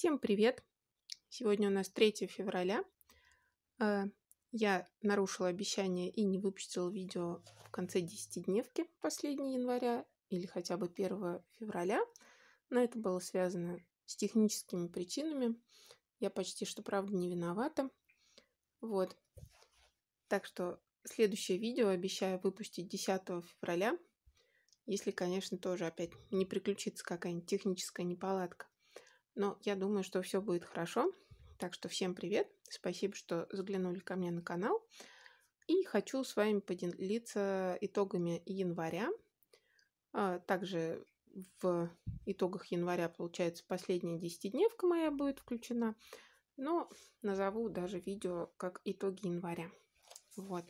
Всем привет! Сегодня у нас 3 февраля. Э, я нарушила обещание и не выпустила видео в конце 10-дневки последней января или хотя бы 1 февраля, но это было связано с техническими причинами. Я почти что, правда, не виновата. Вот. Так что следующее видео обещаю выпустить 10 февраля, если, конечно, тоже опять не приключится какая-нибудь техническая неполадка. Но я думаю, что все будет хорошо. Так что всем привет. Спасибо, что заглянули ко мне на канал. И хочу с вами поделиться итогами января. А, также в итогах января, получается, последняя десятидневка моя будет включена. Но назову даже видео как итоги января. Вот.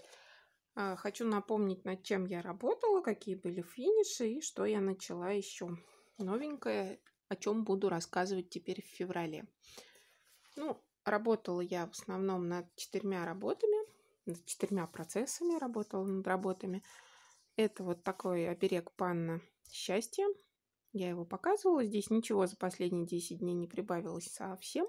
А, хочу напомнить, над чем я работала, какие были финиши и что я начала еще новенькое о чем буду рассказывать теперь в феврале. Ну, работала я в основном над четырьмя работами, над четырьмя процессами работала над работами. Это вот такой оберег панна счастья. Я его показывала. Здесь ничего за последние 10 дней не прибавилось совсем.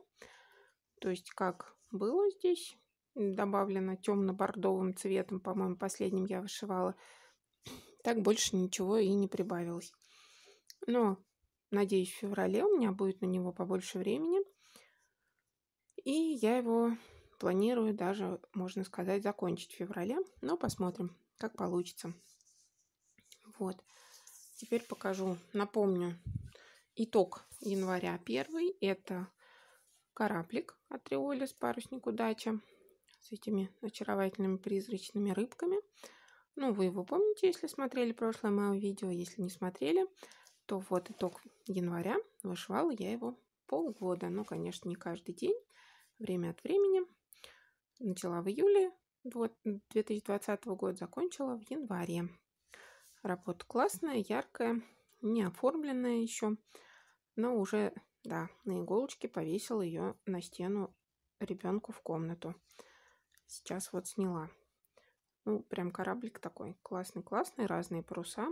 То есть, как было здесь, добавлено темно-бордовым цветом, по-моему, последним я вышивала. Так больше ничего и не прибавилось. Но Надеюсь, в феврале у меня будет на него побольше времени. И я его планирую даже, можно сказать, закончить в феврале. Но посмотрим, как получится. Вот. Теперь покажу, напомню, итог января первый. Это кораблик от Триоли с парусник удача с этими очаровательными призрачными рыбками. Ну, вы его помните, если смотрели прошлое мое видео, если не смотрели – что вот итог января. Вышивала я его полгода. но ну, конечно, не каждый день. Время от времени. Начала в июле вот 2020 года, закончила в январе. Работа классная, яркая, не оформленная еще. Но уже, да, на иголочке повесила ее на стену ребенку в комнату. Сейчас вот сняла. Ну, прям кораблик такой. Классный-классный, разные паруса.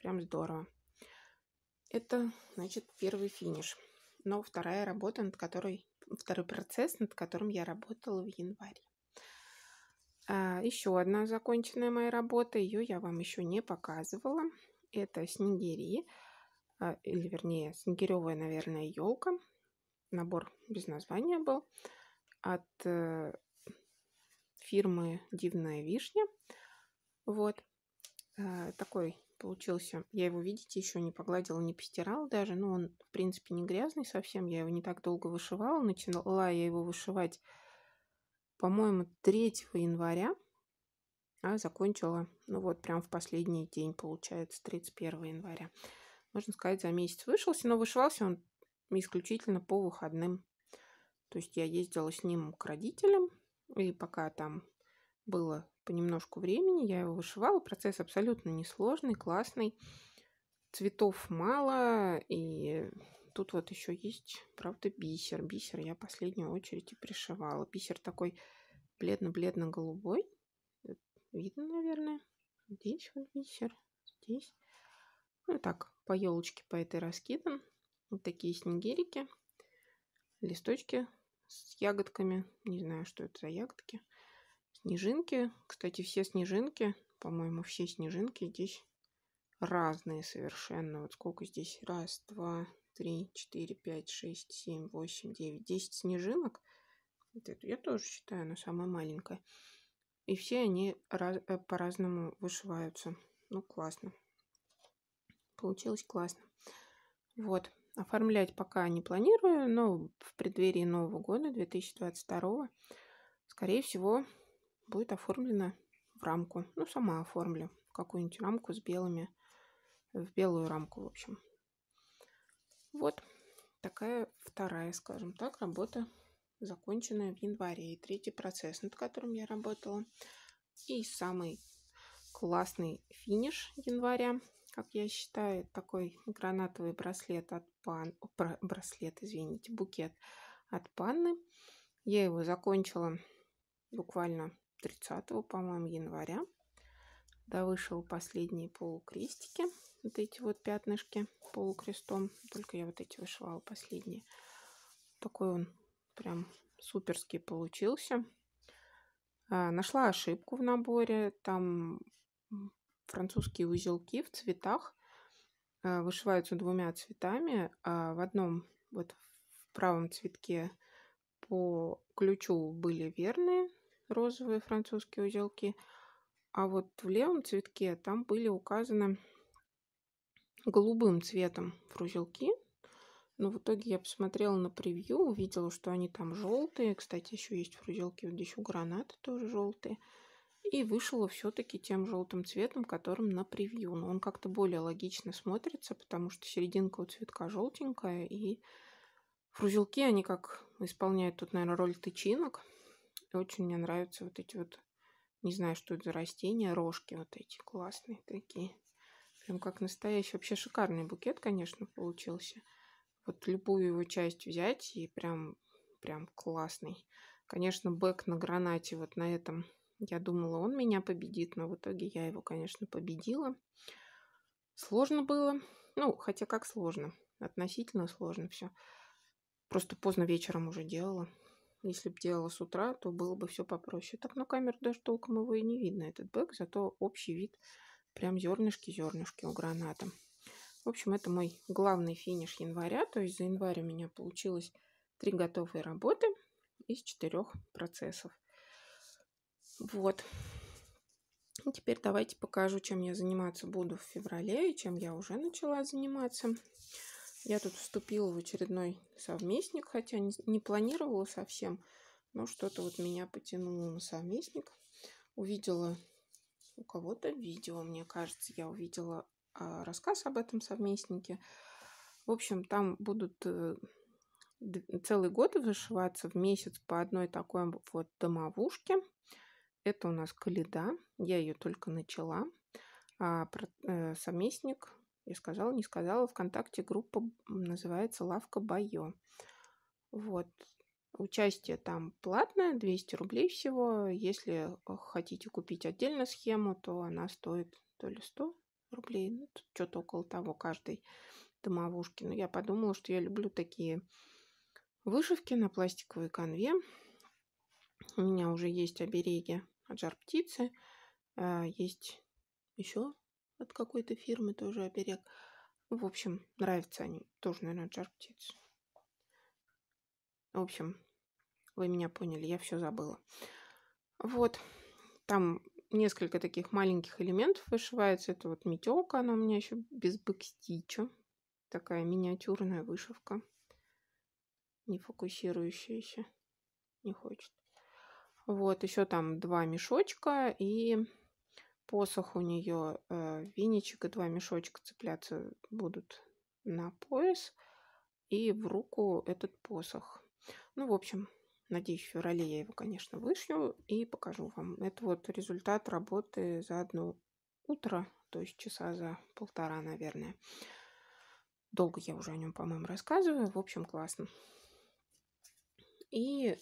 Прям здорово. Это, значит, первый финиш. Но вторая работа, над которой, второй процесс, над которым я работала в январе. А, еще одна законченная моя работа, ее я вам еще не показывала. Это снегири, а, или вернее, снегиревая, наверное, елка. Набор без названия был от э, фирмы Дивная Вишня. Вот э, такой получился. Я его, видите, еще не погладила, не постирала даже. Но ну, он, в принципе, не грязный совсем. Я его не так долго вышивала. Начала я его вышивать, по-моему, 3 января. А закончила, ну вот, прям в последний день, получается, 31 января. Можно сказать, за месяц вышелся. Но вышивался он исключительно по выходным. То есть я ездила с ним к родителям. И пока там было понемножку времени, я его вышивала. Процесс абсолютно несложный, классный. Цветов мало, и тут вот еще есть, правда, бисер. Бисер я в последнюю очередь и пришивала. Бисер такой бледно-бледно-голубой. Э, видно, наверное. Здесь вот бисер, здесь. Ну так, по елочке по этой раскидан. Вот такие снегирики. Листочки с ягодками. Не знаю, что это за ягодки. Снежинки, кстати, все снежинки, по-моему, все снежинки здесь разные совершенно. Вот сколько здесь? Раз, два, три, четыре, пять, шесть, семь, восемь, девять, десять снежинок. Вот эту я тоже считаю, она самая маленькая. И все они раз, э, по-разному вышиваются. Ну, классно. Получилось классно. Вот. Оформлять пока не планирую, но в преддверии Нового года 2022 скорее всего будет оформлена в рамку. Ну, сама оформлю какую-нибудь рамку с белыми, в белую рамку, в общем. Вот такая вторая, скажем так, работа, законченная в январе. И третий процесс, над которым я работала. И самый классный финиш января, как я считаю, такой гранатовый браслет от пан... Браслет, извините, букет от панны. Я его закончила буквально 30, по-моему, января. Да, вышел последние полукрестики, вот эти вот пятнышки полукрестом. Только я вот эти вышивала последние. Такой он прям суперский получился. А, нашла ошибку в наборе. Там французские узелки в цветах а, вышиваются двумя цветами. А в одном, вот в правом цветке по ключу были верные розовые французские узелки. А вот в левом цветке там были указаны голубым цветом фрузелки. Но в итоге я посмотрела на превью, увидела, что они там желтые. Кстати, еще есть фрузелки, вот еще гранаты тоже желтые. И вышла все-таки тем желтым цветом, которым на превью. Но он как-то более логично смотрится, потому что серединка у цветка желтенькая. И фрузелки, они как исполняют тут, наверное, роль тычинок. Очень мне нравятся вот эти вот, не знаю, что это за растения, рожки вот эти классные такие. Прям как настоящий. Вообще шикарный букет, конечно, получился. Вот любую его часть взять и прям, прям классный. Конечно, бэк на гранате вот на этом. Я думала, он меня победит, но в итоге я его, конечно, победила. Сложно было. Ну, хотя как сложно. Относительно сложно все. Просто поздно вечером уже делала. Если бы делала с утра, то было бы все попроще. Так на камеру даже толком его и не видно, этот бэк, зато общий вид прям зернышки-зернышки у граната. В общем, это мой главный финиш января. То есть за январь у меня получилось три готовые работы из четырех процессов. Вот. И теперь давайте покажу, чем я заниматься буду в феврале и чем я уже начала заниматься. Я тут вступила в очередной совместник, хотя не, не планировала совсем, но что-то вот меня потянуло на совместник. Увидела у кого-то видео, мне кажется, я увидела а, рассказ об этом совместнике. В общем, там будут э, целый год вышиваться в месяц по одной такой вот домовушке. Это у нас Каледа. Я ее только начала. А э, совместник я сказала, не сказала. Вконтакте группа называется «Лавка Байо». Вот. Участие там платное, 200 рублей всего. Если э, хотите купить отдельно схему, то она стоит то ли 100 рублей, ну, что-то около того каждой домовушки. Но я подумала, что я люблю такие вышивки на пластиковой конве. У меня уже есть обереги от жар птицы. Э, есть еще от какой-то фирмы, тоже оберег. В общем, нравятся они. Тоже, наверное, от жар птиц. В общем, вы меня поняли, я все забыла. Вот, там несколько таких маленьких элементов вышивается. Это вот метелка, она у меня еще без бэкстича. Такая миниатюрная вышивка, не фокусирующаяся, не хочет. Вот, еще там два мешочка и посох у нее э, веничек и два мешочка цепляться будут на пояс и в руку этот посох. Ну, в общем, надеюсь, в феврале я его, конечно, вышью и покажу вам. Это вот результат работы за одно утро, то есть часа за полтора, наверное. Долго я уже о нем, по-моему, рассказываю. В общем, классно. И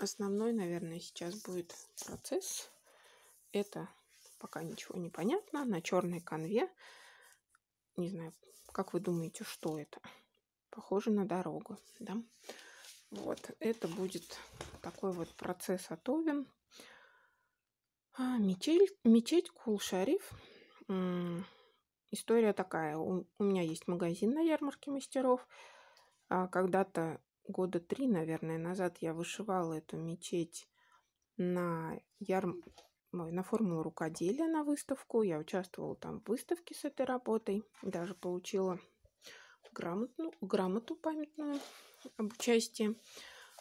основной, наверное, сейчас будет процесс. Это пока ничего не понятно. На черной конве. Не знаю, как вы думаете, что это? Похоже на дорогу, да? Вот, это будет такой вот процесс отовен А, мечеть, мечеть Кул-Шариф. История такая. У, у меня есть магазин на ярмарке мастеров. А, когда-то года три, наверное, назад я вышивала эту мечеть на, яр на формулу рукоделия на выставку. Я участвовала там в выставке с этой работой. Даже получила грамоту, грамоту памятную об участии.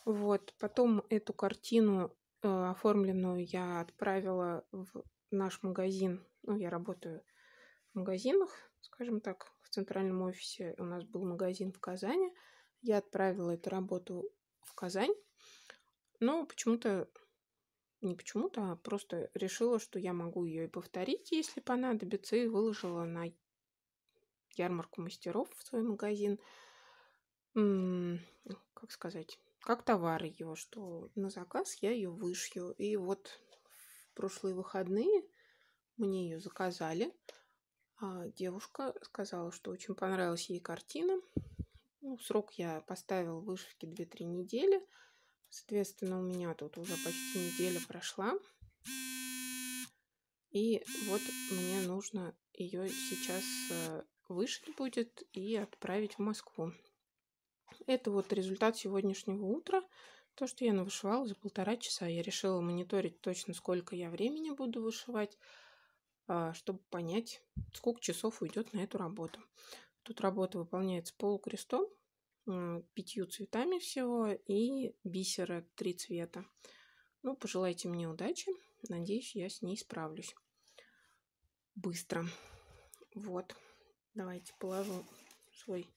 Вот. Потом эту картину э, оформленную я отправила в наш магазин. Ну, я работаю в магазинах, скажем так, в центральном офисе. У нас был магазин в Казани. Я отправила эту работу в Казань. Но почему-то не почему-то, а просто решила, что я могу ее и повторить, если понадобится, и выложила на ярмарку мастеров в свой магазин. М -м, как сказать, как товары его, что на заказ я ее вышью. И вот в прошлые выходные мне ее заказали. А девушка сказала, что очень понравилась ей картина. Ну, срок я поставила вышивки 2-3 недели – Соответственно, у меня тут уже почти неделя прошла. И вот мне нужно ее сейчас э, вышить будет и отправить в Москву. Это вот результат сегодняшнего утра. То, что я навышивала за полтора часа. Я решила мониторить точно, сколько я времени буду вышивать, а, чтобы понять, сколько часов уйдет на эту работу. Тут работа выполняется полукрестом пятью цветами всего и бисера три цвета. Ну, пожелайте мне удачи. Надеюсь, я с ней справлюсь быстро. Вот. Давайте положу свой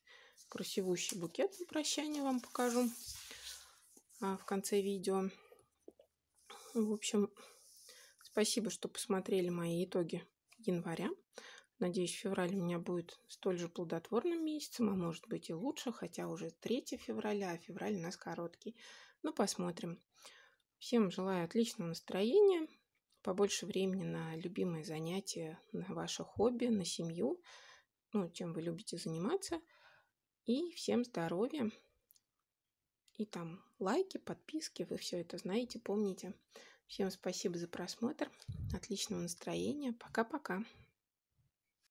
красивущий букет на прощание вам покажу а, в конце видео. В общем, спасибо, что посмотрели мои итоги января. Надеюсь, февраль у меня будет столь же плодотворным месяцем, а может быть и лучше, хотя уже 3 февраля, а февраль у нас короткий. Ну, посмотрим. Всем желаю отличного настроения, побольше времени на любимые занятия, на ваше хобби, на семью, ну, чем вы любите заниматься. И всем здоровья. И там лайки, подписки, вы все это знаете, помните. Всем спасибо за просмотр, отличного настроения. Пока-пока.